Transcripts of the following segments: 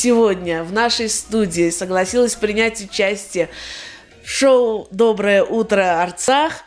сегодня в нашей студии согласилась принять участие в шоу «Доброе утро, Арцах»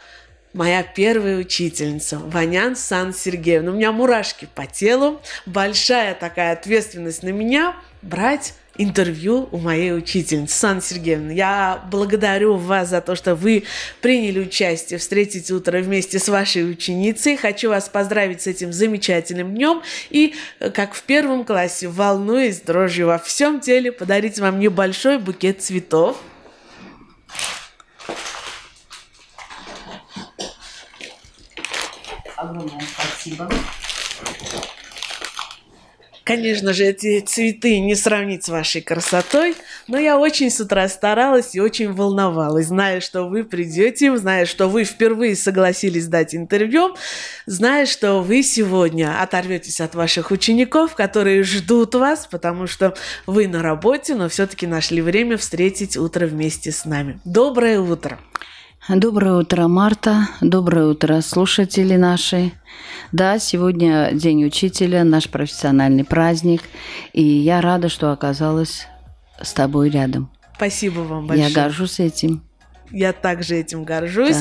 моя первая учительница, Ванян Сан Сергеевна. У меня мурашки по телу, большая такая ответственность на меня брать интервью у моей учительницы. Сан Сергеевна, я благодарю вас за то, что вы приняли участие встретить утро вместе с вашей ученицей. Хочу вас поздравить с этим замечательным днем и, э, как в первом классе, волнуясь дрожью во всем теле, подарить вам небольшой букет цветов. Огромное спасибо. Конечно же, эти цветы не сравнить с вашей красотой, но я очень с утра старалась и очень волновалась, зная, что вы придете, зная, что вы впервые согласились дать интервью, зная, что вы сегодня оторветесь от ваших учеников, которые ждут вас, потому что вы на работе, но все-таки нашли время встретить утро вместе с нами. Доброе утро! Доброе утро, Марта. Доброе утро, слушатели наши. Да, сегодня День Учителя, наш профессиональный праздник. И я рада, что оказалась с тобой рядом. Спасибо вам большое. Я горжусь этим. Я также этим горжусь.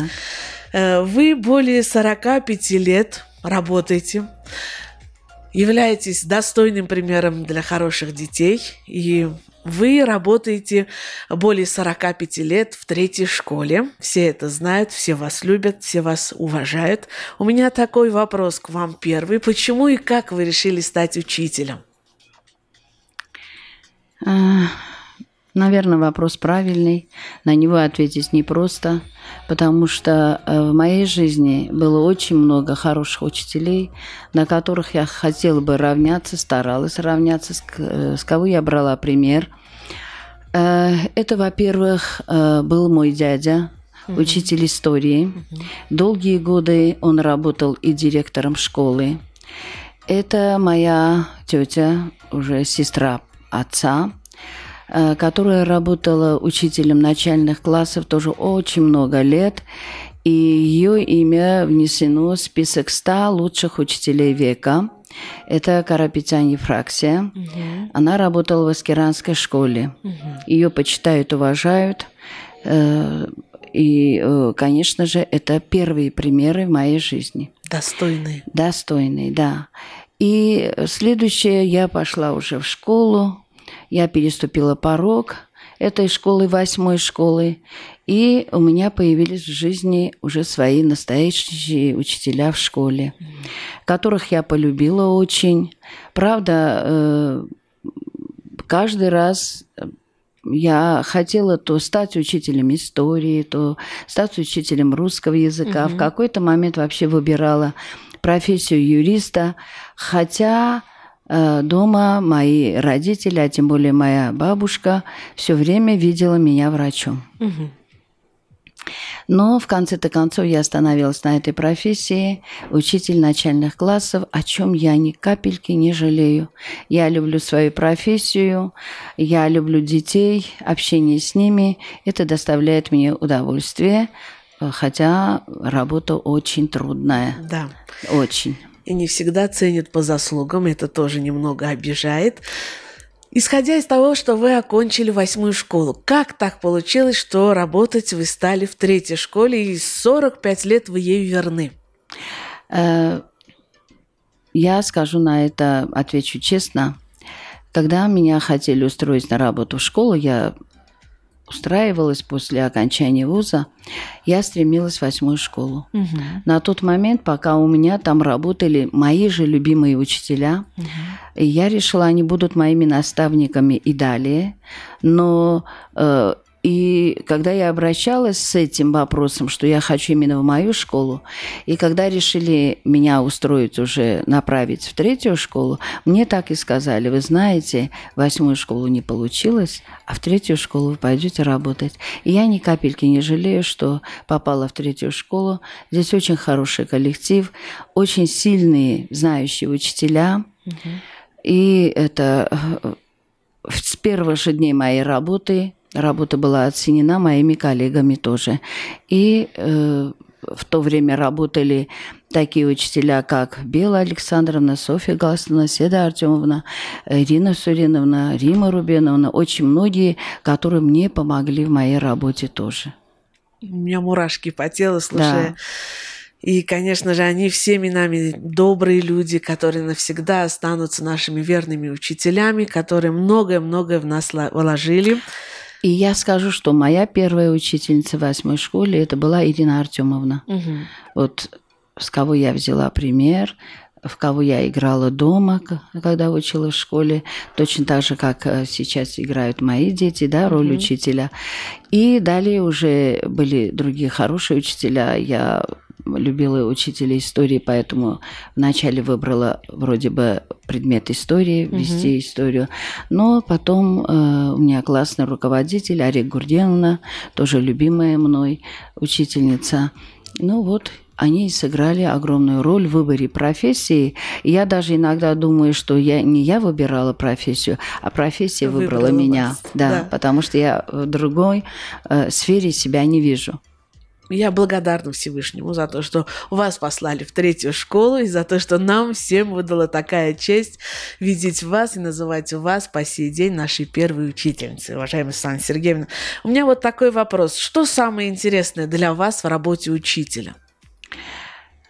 Да. Э, вы более 45 лет работаете, являетесь достойным примером для хороших детей и вы работаете более 45 лет в третьей школе. Все это знают, все вас любят, все вас уважают. У меня такой вопрос к вам первый. Почему и как вы решили стать учителем? А, Наверное, вопрос правильный. На него ответить непросто, потому что э, в моей жизни было очень много хороших учителей, на которых я хотела бы равняться, старалась равняться, с э, кого я брала пример. Э, это, во-первых, был мой дядя, учитель истории. Долгие годы он работал и директором школы. Это моя тетя, уже сестра отца. Э, которая работала учителем начальных классов тоже очень много лет. И ее имя внесено в список 100 лучших учителей века. Это Карапетян Ефраксия. Угу. Она работала в Аскеранской школе. Угу. Ее почитают, уважают. Э, и, э, конечно же, это первые примеры в моей жизни. Достойные. Достойные, да. И следующее я пошла уже в школу, я переступила порог этой школы, восьмой школы, и у меня появились в жизни уже свои настоящие учителя в школе, которых я полюбила очень. Правда, э, каждый раз я хотела то стать учителем истории, то стать учителем русского языка. Угу. В какой-то момент вообще выбирала профессию юриста, хотя Э, дома мои родители, а тем более моя бабушка, все время видела меня врачом. Но в конце-то концов я остановилась на этой профессии, учитель начальных классов, о чем я ни капельки не жалею. Я люблю свою профессию, я люблю детей, общение с ними. Это доставляет мне удовольствие, э, хотя работа очень трудная. Да. Очень и не всегда ценят по заслугам, это тоже немного обижает. Исходя из того, что вы окончили восьмую школу, как так получилось, что работать вы стали в третьей школе и 45 лет вы ей верны? Э, я скажу на это, отвечу честно. Когда меня хотели устроить на работу в школу, я устраивалась после окончания вуза, я стремилась в восьмую школу. Угу. На тот момент, пока у меня там работали мои же любимые учителя, угу. я решила, они будут моими наставниками и далее. Но э, и когда я обращалась с этим вопросом, что я хочу именно в мою школу, и когда решили меня устроить уже, направить в третью школу, мне так и сказали, вы знаете, восьмую школу не получилось, а в третью школу вы пойдете работать. И я ни капельки не жалею, что попала в третью школу. Здесь очень хороший коллектив, очень сильные, знающие учителя. Угу. И это э, с первых же дней моей работы Работа была оценена моими коллегами тоже. И э, в то время работали такие учителя, как Бела Александровна, Софья Галстина, Седа Артемовна, Ирина Суриновна, Рима Рубеновна. Очень многие, которые мне помогли в моей работе тоже. У меня мурашки по телу, слушая. Да. И, конечно же, они всеми нами добрые люди, которые навсегда останутся нашими верными учителями, которые многое-многое в нас вложили. И я скажу, что моя первая учительница в восьмой школе это была Ирина Артемовна. Угу. Вот с кого я взяла пример, в кого я играла дома, когда училась в школе, точно так же, как э, сейчас играют мои дети, да, роль mm учителя. И далее уже были другие хорошие учителя. Я любила учителя истории, поэтому вначале выбрала вроде бы предмет истории, вести угу. историю. Но потом э, у меня классный руководитель Арик Гурденовна, тоже любимая мной учительница. Ну вот, они сыграли огромную роль в выборе профессии. Я даже иногда думаю, что я не я выбирала профессию, а профессия выбрала, выбрала меня. Да, да, потому что я в другой э, сфере себя не вижу. Я благодарна Всевышнему за то, что вас послали в третью школу и за то, что нам всем выдала такая честь видеть вас и называть вас по сей день нашей первой учительницей, уважаемая Светлана Сергеевна. У меня вот такой вопрос. Что самое интересное для вас в работе учителя?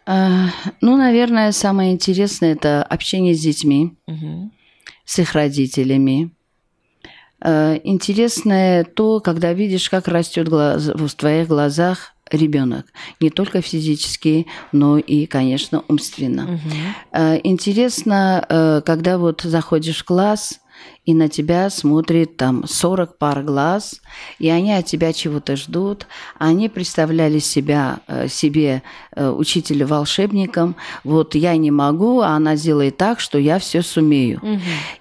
Э, ну, наверное, самое интересное это общение с детьми, угу. с их родителями. Э, интересное то, когда видишь, как растет в твоих глазах ребенок. Не только физически, но и, конечно, умственно. Угу. Интересно, э, когда вот заходишь в класс, и на тебя смотрит там 40 пар глаз, и они от тебя чего-то ждут. Они представляли себя, э, себе э, учителя-волшебником. Вот я не могу, а она сделает так, что я все сумею. Угу.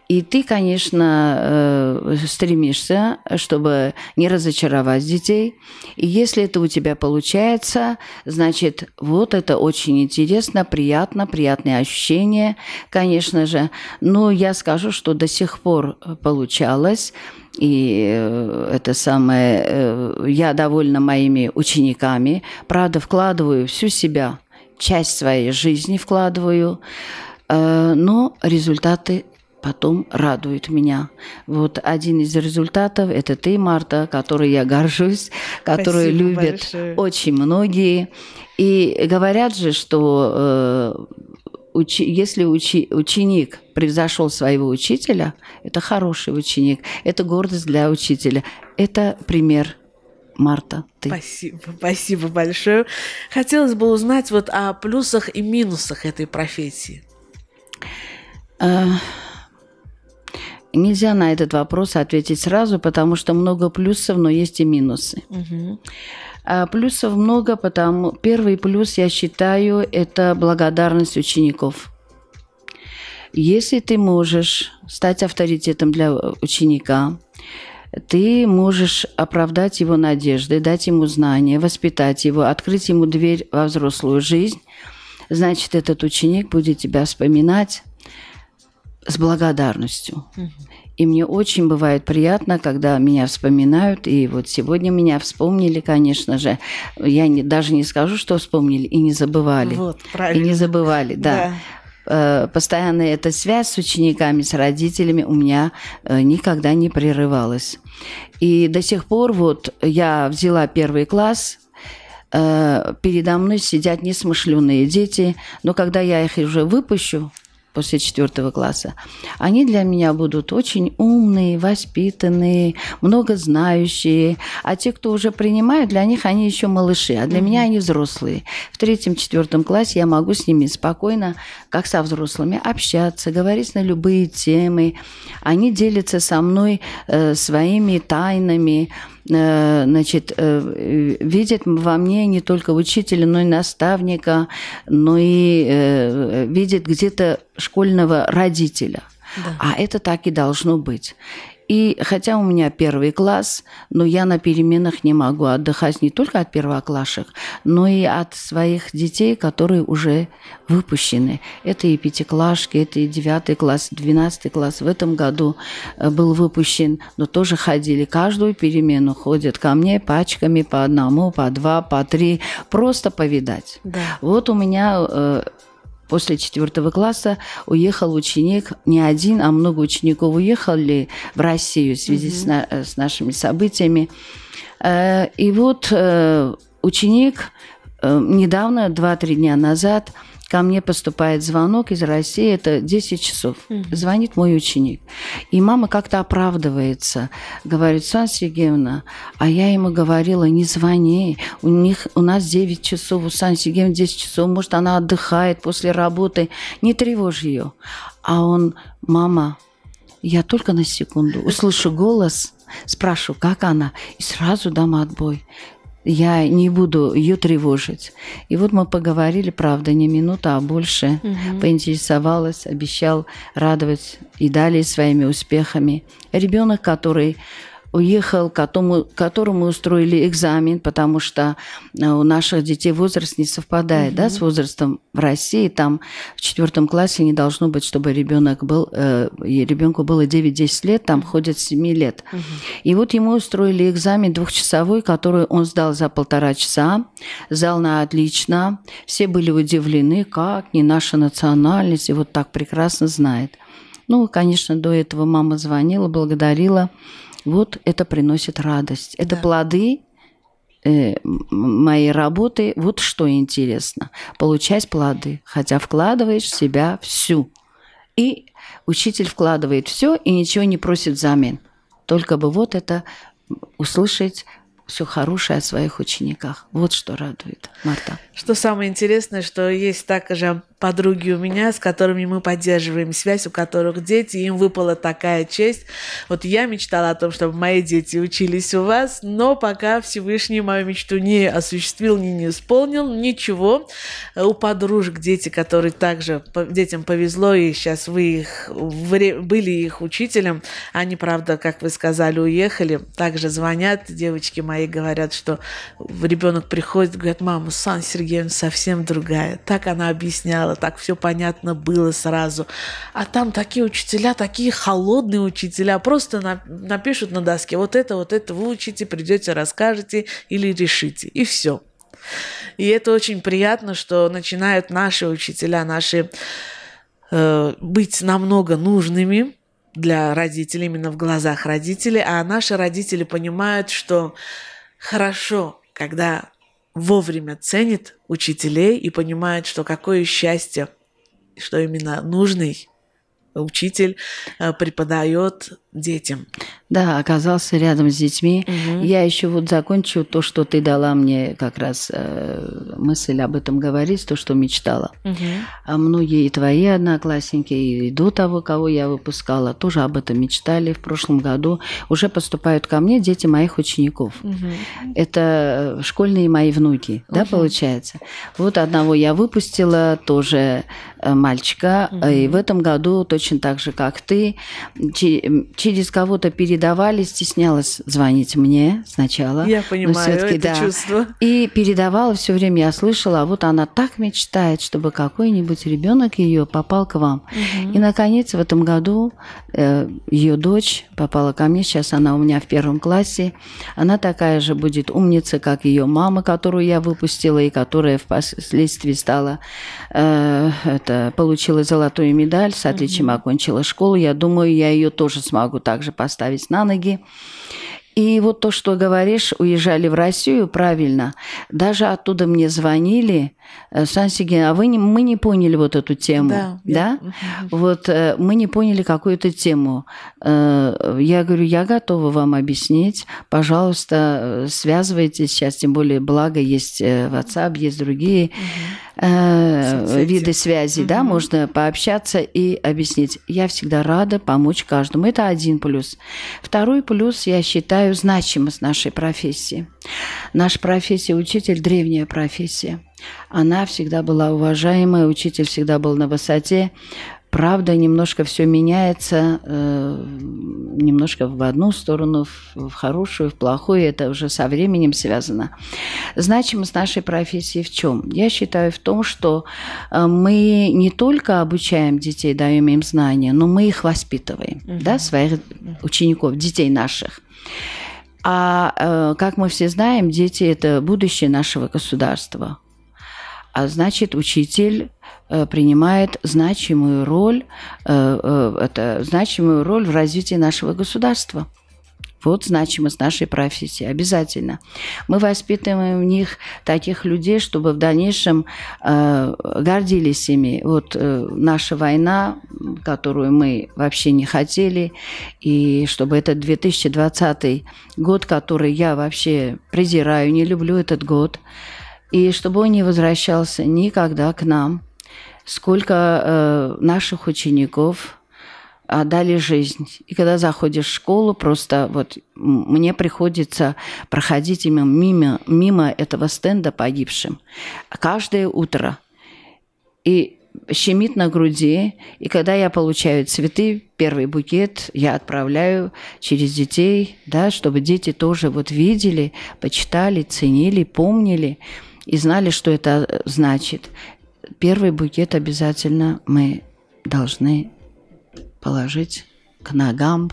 И ты, конечно, э, стремишься, чтобы не разочаровать детей. И если это у тебя получается, значит, вот это очень интересно, приятно, приятные ощущения, конечно же. Но я скажу, что до сих пор Э, получалось. И э, это самое, э, я довольна моими учениками. Правда, вкладываю всю себя, часть своей жизни вкладываю, но результаты потом радуют меня. Вот один из результатов – это ты, Марта, которой я горжусь, которую Спасибо любят большое. очень многие. И говорят же, что учи, если учи, ученик превзошел своего учителя, это хороший ученик, это гордость для учителя, это пример – Марта, ты. Спасибо, спасибо большое. Хотелось бы узнать вот о плюсах и минусах этой профессии. Э, нельзя на этот вопрос ответить сразу, потому что много плюсов, но есть и минусы. Угу. А, плюсов много, потому первый плюс, я считаю, это благодарность учеников. Если ты можешь стать авторитетом для ученика, ты можешь оправдать его надежды, дать ему знания, воспитать его, открыть ему дверь во взрослую жизнь, значит, этот ученик будет тебя вспоминать с благодарностью. И мне очень бывает приятно, когда меня вспоминают. И вот сегодня меня вспомнили, конечно же. Я не, даже не скажу, что вспомнили, и не забывали. Вот, правильно. И не забывали, да. да э, постоянно эта связь с учениками, с родителями у меня э, никогда не прерывалась. И до сих пор вот я взяла первый класс, э, передо мной сидят несмышленные дети, но когда я их уже выпущу, после четвертого класса, они для меня будут очень умные, воспитанные, много знающие. А те, кто уже принимают, для них они еще малыши, а для mm-hmm. меня они взрослые. В третьем-четвертом классе я могу с ними спокойно, как со взрослыми, общаться, говорить на любые темы. Они делятся со мной э, своими тайнами, Э, значит, э, видит во мне не только учителя, но и наставника, но и э, видит где-то школьного родителя. Да. А это так и должно быть. И хотя у меня первый класс, но я на переменах не могу отдыхать не только от первоклашек, но и от своих детей, которые уже выпущены. Это и пятиклашки, это и девятый класс, двенадцатый класс. В этом году э, был выпущен, но тоже ходили. Каждую перемену ходят ко мне пачками по одному, по два, по три. Просто повидать. Да. Вот у меня э, после четвертого класса уехал ученик, не один, а много учеников уехали в Россию в связи mm-hmm. с, на, э, с нашими событиями. Э, и вот э, ученик недавно, 2-3 дня назад, ко мне поступает звонок из России, это 10 часов. Угу. Звонит мой ученик. И мама как-то оправдывается. Говорит, Светлана Сергеевна, а я ему говорила, не звони. У, них, у нас 9 часов, у Светланы Сергеевны 10 часов. Может, она отдыхает после работы. Не тревожь ее. А он, мама, я только на секунду услышу голос, спрашиваю, как она, и сразу дам отбой я не буду ее тревожить. И вот мы поговорили, правда, не минута, а больше. Угу. Поинтересовалась, обещал радовать и далее своими успехами. Ребенок, который уехал, которому, которому устроили экзамен, потому что э, у наших детей возраст не совпадает, угу. да, с возрастом в России. Там в четвертом классе не должно быть, чтобы ребенок был, э, ребенку было 9-10 лет, там ходят 7 лет. Угу. И вот ему устроили экзамен двухчасовой, который он сдал за полтора часа, зал на отлично. Все были удивлены, как не наша национальность, и вот так прекрасно знает. Ну, конечно, до этого мама звонила, благодарила. Вот это приносит радость. Это да. плоды э, моей работы. Вот что интересно. Получать плоды, хотя вкладываешь в себя всю. И учитель вкладывает все и ничего не просит взамен. Только бы вот это услышать все хорошее о своих учениках. Вот что радует, Марта. Что самое интересное, что есть также подруги у меня, с которыми мы поддерживаем связь, у которых дети, им выпала такая честь. Вот я мечтала о том, чтобы мои дети учились у вас, но пока Всевышний мою мечту не осуществил, не, не исполнил, ничего. У подружек дети, которые также детям повезло, и сейчас вы их были их учителем, они, правда, как вы сказали, уехали, также звонят девочки мои мои говорят, что ребенок приходит говорит, мама, Сан Сергеевна совсем другая. Так она объясняла, так все понятно было сразу. А там такие учителя, такие холодные учителя, просто на, напишут на доске, вот это, вот это вы учите, придете, расскажете или решите. И все. И это очень приятно, что начинают наши учителя, наши э, быть намного нужными, для родителей, именно в глазах родителей, а наши родители понимают, что хорошо, когда вовремя ценит учителей и понимает, что какое счастье, что именно нужный учитель э, преподает детям. Да, оказался рядом с детьми. Угу. Я еще вот закончу то, что ты дала мне как раз э, мысль об этом говорить, то, что мечтала. Угу. А многие и твои одноклассники, и до того, кого я выпускала, тоже об этом мечтали. В прошлом году уже поступают ко мне дети моих учеников. Угу. Это школьные мои внуки, угу. да, получается. Вот одного я выпустила, тоже э, мальчика. Угу. И в этом году точно так же, как ты, через кого-то перед передавали, стеснялась звонить мне сначала. Я понимаю это да. чувство. И передавала все время, я слышала, а вот она так мечтает, чтобы какой-нибудь ребенок ее попал к вам. Угу. И, наконец, в этом году э, ее дочь попала ко мне, сейчас она у меня в первом классе. Она такая же будет умница, как ее мама, которую я выпустила, и которая впоследствии стала, э, это, получила золотую медаль, с отличием угу. окончила школу. Я думаю, я ее тоже смогу также поставить на ноги. И вот то, что говоришь, уезжали в Россию, правильно. Даже оттуда мне звонили, э, Сансиген, а вы не, мы не поняли вот эту тему, да? да? Угу. Вот э, мы не поняли какую-то тему. Э, я говорю, я готова вам объяснить, пожалуйста, связывайтесь сейчас, тем более благо есть WhatsApp, есть другие. Угу Э, виды связи, да, можно пообщаться и объяснить. Я всегда рада помочь каждому. Это один плюс. Второй плюс, я считаю, значимость нашей профессии. Наша профессия учитель – древняя профессия. Она всегда была уважаемая, учитель всегда был на высоте правда, немножко все меняется, э, немножко в одну сторону, в, в хорошую, в плохую. Это уже со временем связано. Значимость нашей профессии в чем? Я считаю в том, что э, мы не только обучаем детей, даем им знания, но мы их воспитываем, угу. да, своих учеников, детей наших. А э, как мы все знаем, дети – это будущее нашего государства а значит, учитель э, принимает значимую роль, э, э, это, значимую роль в развитии нашего государства. Вот значимость нашей профессии, обязательно. Мы воспитываем в них таких людей, чтобы в дальнейшем э, гордились ими. Вот э, наша война, которую мы вообще не хотели, и чтобы этот 2020 год, который я вообще презираю, не люблю этот год, и чтобы он не возвращался никогда к нам. Сколько э, наших учеников отдали э, жизнь. И когда заходишь в школу, просто вот мне приходится проходить именно мимо, мимо этого стенда погибшим. Каждое утро. И щемит на груди, и когда я получаю цветы, первый букет я отправляю через детей, да, чтобы дети тоже вот видели, почитали, ценили, помнили и знали, что это значит. Первый букет обязательно мы должны положить к ногам,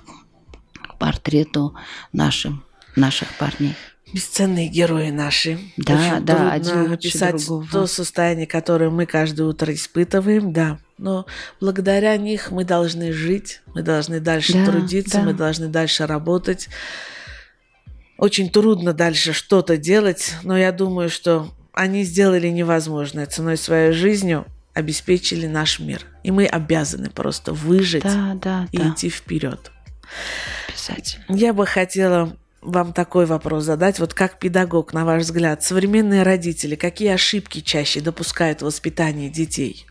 к портрету нашим, наших парней. Бесценные герои наши. Да, Очень да, один описать то состояние, которое мы каждое утро испытываем, да. Но благодаря них мы должны жить, мы должны дальше да, трудиться, да. мы должны дальше работать. Очень трудно дальше что-то делать, но я думаю, что они сделали невозможное ценой своей жизнью, обеспечили наш мир. И мы обязаны просто выжить да, да, и да. идти вперед. Я бы хотела вам такой вопрос задать. Вот как педагог, на ваш взгляд, современные родители, какие ошибки чаще допускают в воспитании детей?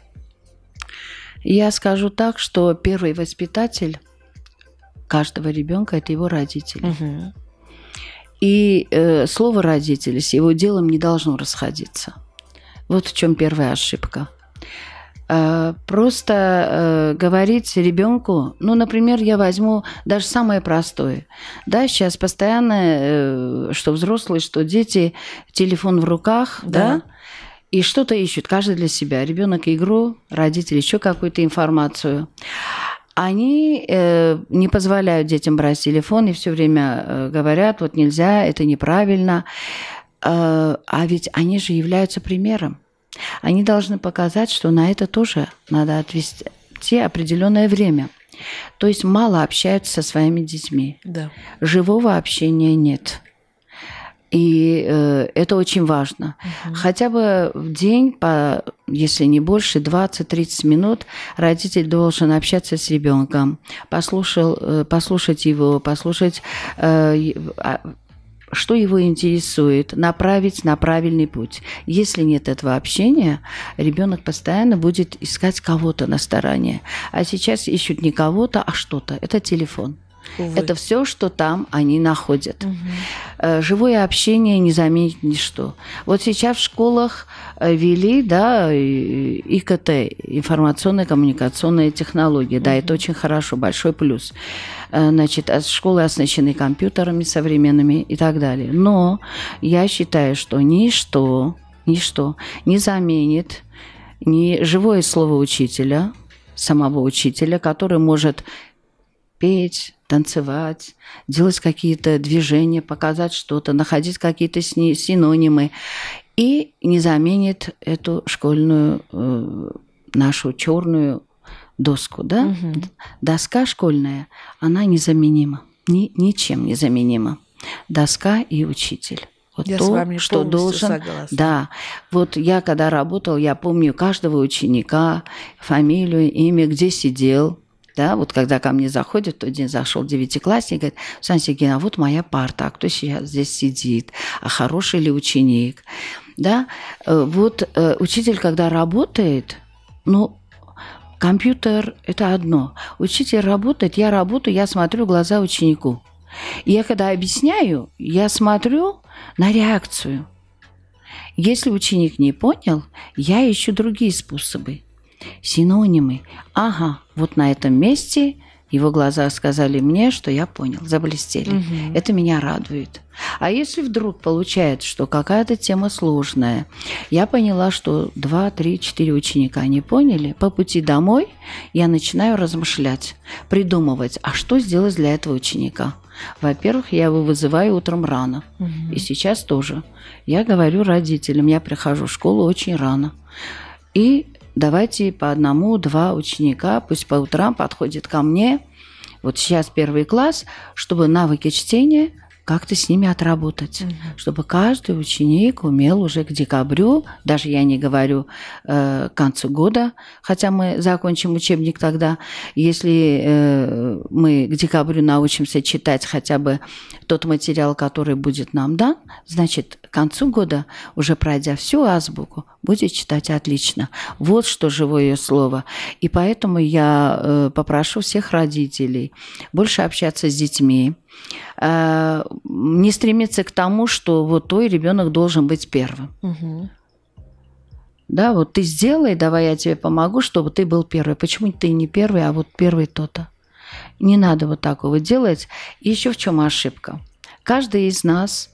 Я скажу так, что первый воспитатель каждого ребенка это его родители. Угу. И э, слово родителей с его делом не должно расходиться. Вот в чем первая ошибка. Э, просто э, говорить ребенку, ну, например, я возьму даже самое простое. Да, сейчас постоянно, э, что взрослые, что дети, телефон в руках, да, да и что-то ищут, каждый для себя. Ребенок игру, родители еще какую-то информацию они э, не позволяют детям брать телефон и все время э, говорят, вот нельзя, это неправильно. Э, а ведь они же являются примером. Они должны показать, что на это тоже надо отвести определенное время. То есть мало общаются со своими детьми. Да. Живого общения нет. И э, это очень важно. Угу. Хотя бы в день, по, если не больше, 20-30 минут родитель должен общаться с ребенком, послушал, э, послушать его, послушать... Э, а, что его интересует, направить на правильный путь. Если нет этого общения, ребенок постоянно будет искать кого-то на стороне. А сейчас ищут не кого-то, а что-то. Это телефон. Увы. Это все, что там они находят. Угу. Живое общение не заменит ничто. Вот сейчас в школах э, вели да, ИКТ, информационные коммуникационные технологии. Угу. Да, это очень хорошо, большой плюс. Э, значит, а школы оснащены компьютерами современными и так далее. Но я считаю, что ничто, ничто не заменит ни живое слово учителя, самого учителя, который может петь, танцевать, делать какие-то движения, показать что-то, находить какие-то синонимы. И не заменит эту школьную э, нашу черную доску, да? Угу. Доска школьная, она незаменима, ни, ничем незаменима. Доска и учитель. Вот я то, с вами что должен. Согласна. Да. Вот я когда работал, я помню каждого ученика, фамилию, имя, где сидел, да, вот когда ко мне заходит, тот день зашел девятиклассник, говорит, Светлана Сергеевна, а вот моя парта, а кто сейчас здесь сидит, а хороший ли ученик, да, э, вот э, учитель, когда работает, ну, компьютер – это одно, учитель работает, я работаю, я смотрю в глаза ученику, и я когда объясняю, я смотрю на реакцию, если ученик не понял, я ищу другие способы – Синонимы. Ага, вот на этом месте его глаза сказали мне, что я понял, заблестели. Угу. Это меня радует. А если вдруг получается, что какая-то тема сложная, я поняла, что два, три, четыре ученика не поняли, по пути домой я начинаю размышлять, придумывать, а что сделать для этого ученика. Во-первых, я его вызываю утром рано. Угу. И сейчас тоже. Я говорю родителям, я прихожу в школу очень рано. И давайте по одному-два ученика, пусть по утрам подходит ко мне, вот сейчас первый класс, чтобы навыки чтения – как-то с ними отработать, угу. чтобы каждый ученик умел уже к декабрю, даже я не говорю э, к концу года, хотя мы закончим учебник тогда, если э, мы к декабрю научимся читать хотя бы тот материал, который будет нам дан, значит, к концу года, уже пройдя всю азбуку, будет читать отлично. Вот что живое слово. И поэтому я э, попрошу всех родителей больше общаться с детьми, э, не стремиться к тому, что вот твой ребенок должен быть первым. Угу. Да, вот ты сделай, давай я тебе помогу, чтобы ты был первый. Почему ты не первый, а вот первый то-то? Не надо вот такого делать. И еще в чем ошибка? Каждый из нас,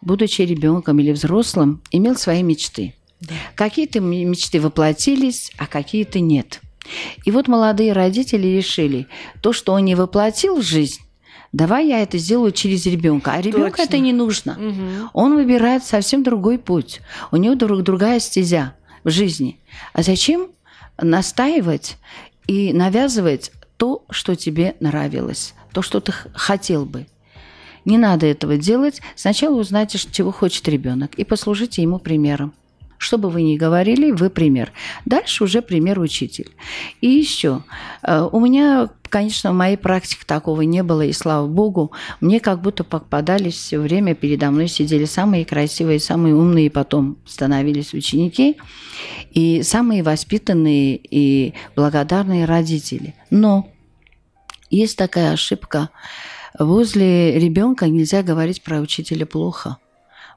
будучи ребенком или взрослым, имел свои мечты. Да. Какие-то мечты воплотились, а какие-то нет. И вот молодые родители решили, то, что он не воплотил в жизнь, давай я это сделаю через ребенка. А ребенка это не нужно. Угу. Он выбирает совсем другой путь. У него друг, другая стезя в жизни. А зачем настаивать и навязывать то, что тебе нравилось, то, что ты хотел бы? Не надо этого делать. Сначала узнайте, чего хочет ребенок, и послужите ему примером. Что бы вы ни говорили, вы пример. Дальше уже пример учитель. И еще, э, у меня, конечно, в моей практике такого не было, и слава богу, мне как будто попадались все время, передо мной сидели самые красивые, самые умные, и потом становились ученики, и самые воспитанные и благодарные родители. Но есть такая ошибка. Возле ребенка нельзя говорить про учителя плохо –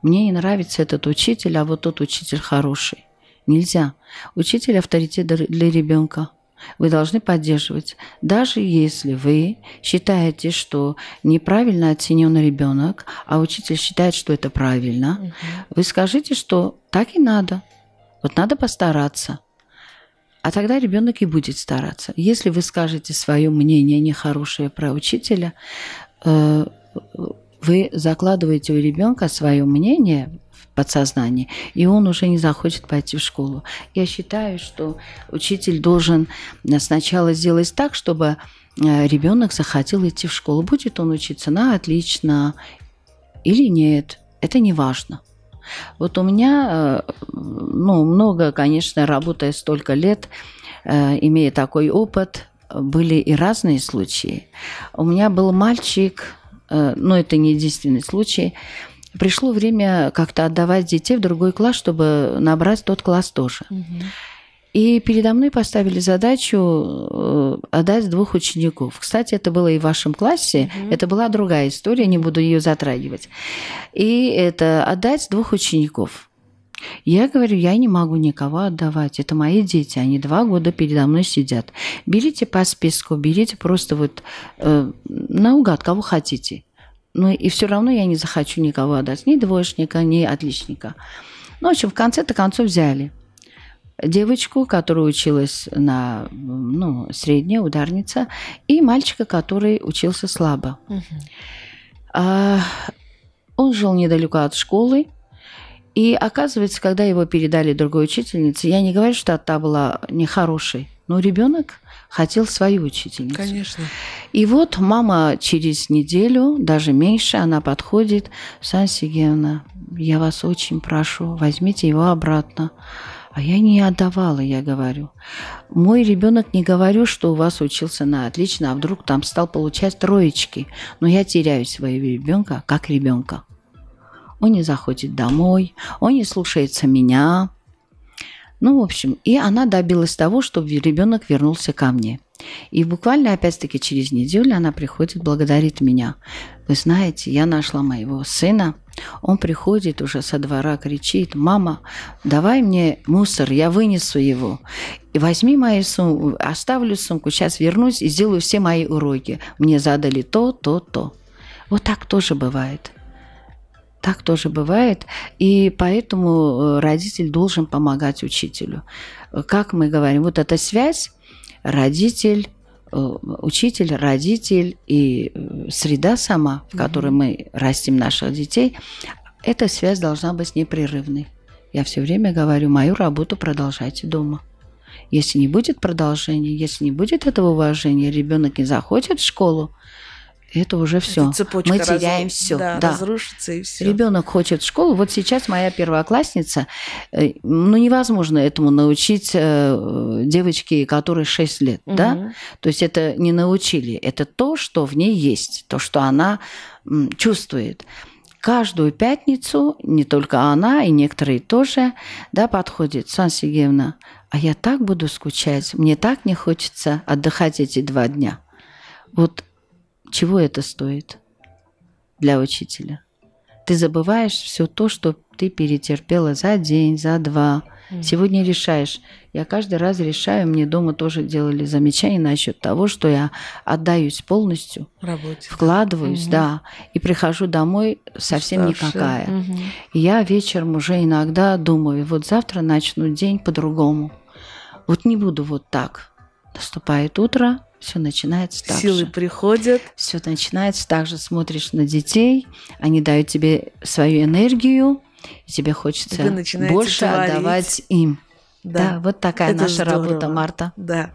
мне не нравится этот учитель, а вот тот учитель хороший. Нельзя. Учитель – авторитет для ребенка. Вы должны поддерживать. Даже если вы считаете, что неправильно оценен ребенок, а учитель считает, что это правильно, угу. вы скажите, что так и надо. Вот надо постараться. А тогда ребенок и будет стараться. Если вы скажете свое мнение нехорошее про учителя, э, вы закладываете у ребенка свое мнение в подсознание, и он уже не захочет пойти в школу. Я считаю, что учитель должен э, сначала сделать так, чтобы э, ребенок захотел идти в школу. Будет он учиться на отлично или нет, это не важно. Вот у меня, э, ну, много, конечно, работая столько лет, имея такой опыт, были и разные случаи. У меня был мальчик, Э, но это не единственный случай. Пришло время как-то отдавать детей в другой класс, чтобы набрать тот класс тоже. Угу. И передо мной поставили задачу э, отдать двух учеников. Кстати, это было и в вашем классе, mm это была другая история, не буду ее затрагивать. И это отдать двух учеников. Я говорю, я не могу никого отдавать. Это мои дети, они два года передо мной сидят. Берите по списку, берите просто вот э, наугад, кого хотите. Ну и все равно я не захочу никого отдать, ни двоечника, ни отличника. Ну, в общем, в конце-то концов взяли девочку, которая училась на ну, средняя ударница, и мальчика, который учился слабо. Угу. А, он жил недалеко от школы, и оказывается, когда его передали другой учительнице, я не говорю, что та была нехорошей, но ребенок хотел свою учительницу. Конечно. И вот мама через неделю, даже меньше, она подходит. Сан Сергеевна, я вас очень прошу, возьмите его обратно. А я не отдавала, я говорю. Мой ребенок не говорю, что у вас учился на отлично, а вдруг там стал получать троечки. Но я теряю своего ребенка как ребенка он не заходит домой, он не слушается меня. Ну, в общем, и она добилась того, чтобы ребенок вернулся ко мне. И буквально, опять-таки, через неделю она приходит, благодарит меня. Вы знаете, я нашла моего сына. Он приходит уже со двора, кричит, мама, давай мне мусор, я вынесу его. И возьми мою сумку, оставлю сумку, сейчас вернусь и сделаю все мои уроки. Мне задали то, то, то. Вот так тоже бывает. Так тоже бывает. И поэтому э, родитель должен помогать учителю. Как мы говорим, вот эта связь родитель, э, учитель, родитель и э, среда сама, в которой мы растим наших детей, эта связь должна быть непрерывной. Я все время говорю, мою работу продолжайте дома. Если не будет продолжения, если не будет этого уважения, ребенок не захочет в школу, это уже все. Мы теряем раз... все. Да, да. Разрушится и все. Ребенок хочет в школу. Вот сейчас моя первоклассница, э, ну невозможно этому научить э, девочке, которой 6 лет, угу. да? То есть это не научили. Это то, что в ней есть, то, что она чувствует каждую пятницу, не только она, и некоторые тоже, да, подходят. Сан Сергеевна, а я так буду скучать, мне так не хочется отдыхать эти два дня. Вот чего это стоит для учителя? Ты забываешь все то, что ты перетерпела за день, за два. Mm. Сегодня решаешь. Я каждый раз решаю. Мне дома тоже делали замечания насчет того, что я отдаюсь полностью, Работе, вкладываюсь, да. да, и прихожу домой совсем Уставшая. никакая. Угу. И я вечером уже иногда думаю, вот завтра начну день по-другому. Вот не буду вот так. Наступает утро, все начинается так Силы же. приходят. Все начинается так же. Смотришь на детей, они дают тебе свою энергию, и тебе хочется больше творить. отдавать им. Да, да вот такая Это наша здорово. работа, Марта. Да.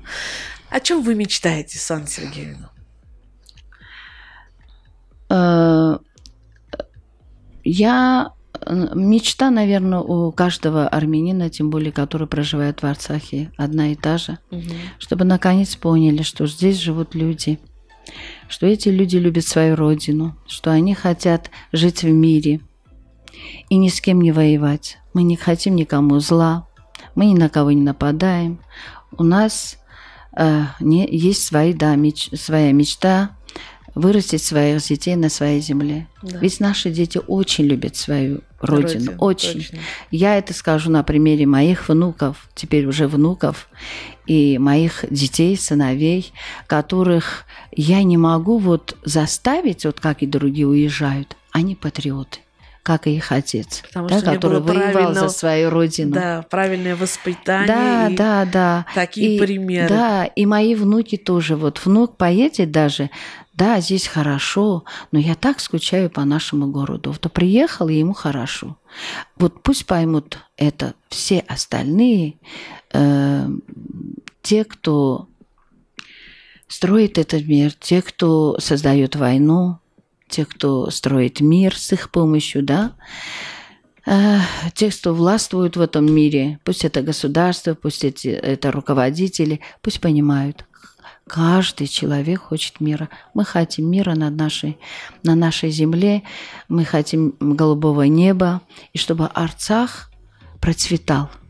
О чем вы мечтаете, Сан Сергеевна? Э, я Мечта, наверное, у каждого армянина, тем более, который проживает в Арцахе, одна и та же, угу. чтобы наконец поняли, что здесь живут люди, что эти люди любят свою родину, что они хотят жить в мире и ни с кем не воевать. Мы не хотим никому зла, мы ни на кого не нападаем. У нас э, не, есть свои, да, меч, своя мечта, вырастить своих детей на своей земле. Да. Ведь наши дети очень любят свою родину, родину очень. Точно. Я это скажу на примере моих внуков, теперь уже внуков, и моих детей, сыновей, которых я не могу вот заставить, вот как и другие уезжают, они патриоты как и их отец, Потому да, который воевал за свою родину. Да, правильное воспитание. Да, и да, да. Такие и, примеры. Да, и мои внуки тоже. Вот внук поедет даже да, здесь хорошо, но я так скучаю по нашему городу. Вот приехал, и ему хорошо. Вот пусть поймут это все остальные, э, те, кто строит этот мир, те, кто создает войну, те, кто строит мир с их помощью, да, э, те, кто властвуют в этом мире, пусть это государство, пусть эти, это руководители, пусть понимают, Каждый человек хочет мира. Мы хотим мира над нашей, на нашей земле, мы хотим голубого неба, и чтобы Арцах процветал –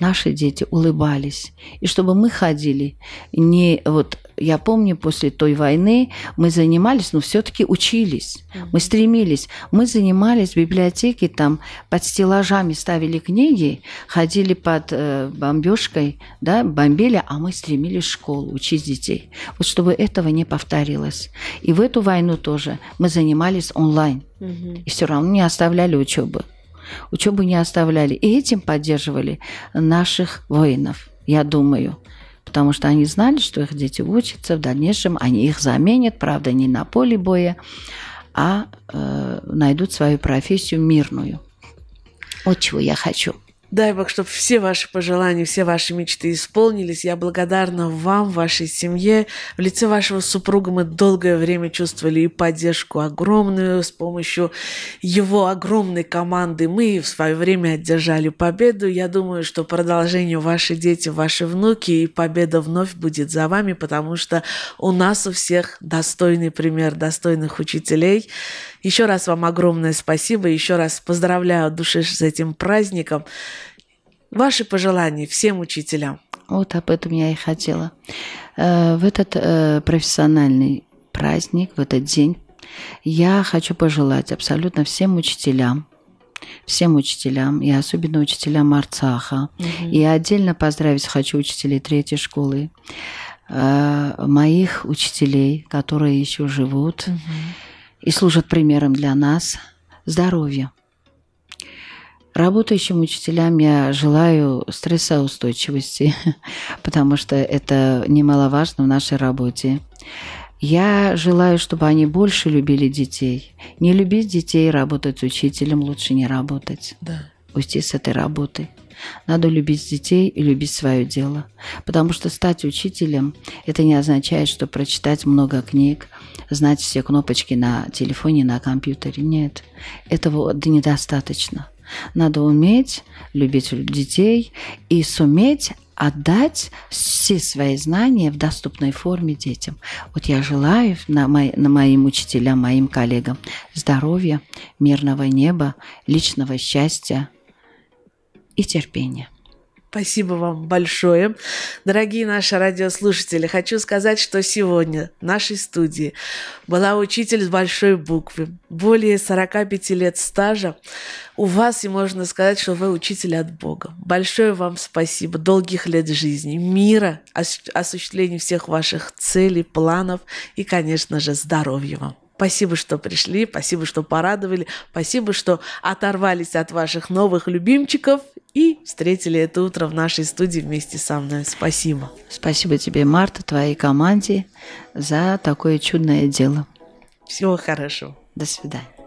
наши дети улыбались, и чтобы мы ходили не вот я помню, после той войны мы занимались, но все-таки учились, mm-hmm. мы стремились. Мы занимались в библиотеке, там под стеллажами ставили книги, ходили под э, бомбежкой, да, бомбили, а мы стремились в школу учить детей. Вот чтобы этого не повторилось. И в эту войну тоже мы занимались онлайн. Mm-hmm. И все равно не оставляли учебы учебу не оставляли. И этим поддерживали наших воинов, я думаю. Потому что они знали, что их дети учатся, в дальнейшем они их заменят, правда, не на поле боя, а э, найдут свою профессию мирную. Вот чего я хочу – Дай Бог, чтобы все ваши пожелания, все ваши мечты исполнились. Я благодарна вам, вашей семье. В лице вашего супруга мы долгое время чувствовали и поддержку огромную с помощью его огромной команды. Мы в свое время одержали победу. Я думаю, что продолжению ваши дети, ваши внуки и победа вновь будет за вами, потому что у нас у всех достойный пример, достойных учителей. Еще раз вам огромное спасибо, еще раз поздравляю от души с этим праздником. Ваши пожелания всем учителям. Вот об этом я и хотела. Э, в этот э, профессиональный праздник, в этот день я хочу пожелать абсолютно всем учителям, всем учителям, и особенно учителям Арцаха. Угу. И отдельно поздравить хочу учителей третьей школы, э, моих учителей, которые еще живут. Угу и служат примером для нас здоровья. Работающим учителям я желаю стрессоустойчивости, потому что это немаловажно в нашей работе. Я желаю, чтобы они больше любили детей. Не любить детей, работать с учителем лучше не работать. Да. Уйти с этой работы. Надо любить детей и любить свое дело. Потому что стать учителем, это не означает, что прочитать много книг, знать все кнопочки на телефоне, на компьютере. Нет, этого недостаточно. Надо уметь любить детей и суметь отдать все свои знания в доступной форме детям. Вот я желаю на, мои, на моим учителям, моим коллегам здоровья, мирного неба, личного счастья и терпения. Спасибо вам большое. Дорогие наши радиослушатели, хочу сказать, что сегодня в нашей студии была учитель с большой буквы. Более 45 лет стажа. У вас, и можно сказать, что вы учитель от Бога. Большое вам спасибо. Долгих лет жизни, мира, осуществления всех ваших целей, планов и, конечно же, здоровья вам. Спасибо, что пришли, спасибо, что порадовали, спасибо, что оторвались от ваших новых любимчиков и встретили это утро в нашей студии вместе со мной. Спасибо. Спасибо тебе, Марта, твоей команде за такое чудное дело. Всего хорошего. До свидания.